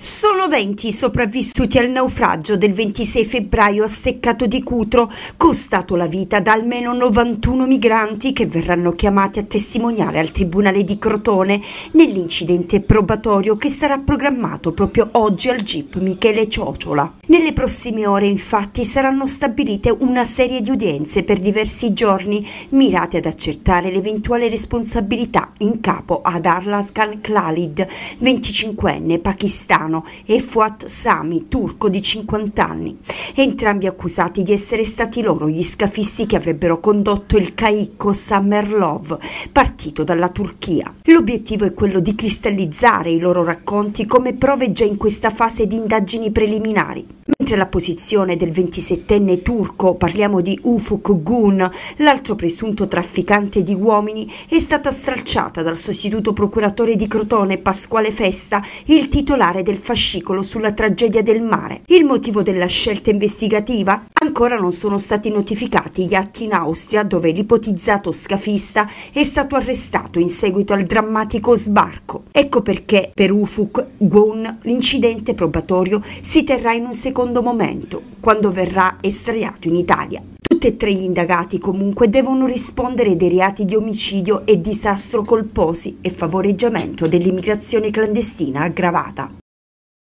Solo 20 sopravvissuti al naufragio del 26 febbraio a Steccato di Cutro, costato la vita da almeno 91 migranti che verranno chiamati a testimoniare al Tribunale di Crotone nell'incidente probatorio che sarà programmato proprio oggi al GIP Michele Ciociola. Nelle prossime ore infatti saranno stabilite una serie di udienze per diversi giorni mirate ad accertare l'eventuale responsabilità in capo ad Arlaskan Khalid, 25enne pakistano iraniano e Fuat Sami, turco di 50 anni, entrambi accusati di essere stati loro gli scafisti che avrebbero condotto il Caicco Samerlov, partito dalla Turchia. L'obiettivo è quello di cristallizzare i loro racconti come prove già in questa fase di indagini preliminari mentre la posizione del 27enne turco, parliamo di Ufuk Gun, l'altro presunto trafficante di uomini, è stata stralciata dal sostituto procuratore di Crotone Pasquale Festa, il titolare del fascicolo sulla tragedia del mare. Il motivo della scelta investigativa? Ancora non sono stati notificati gli atti in Austria dove l'ipotizzato scafista è stato arrestato in seguito al drammatico sbarco. Ecco perché per Ufuk Gwon l'incidente probatorio si terrà in un secondo momento, quando verrà estraiato in Italia. Tutti e tre gli indagati comunque devono rispondere dei reati di omicidio e disastro colposi e favoreggiamento dell'immigrazione clandestina aggravata.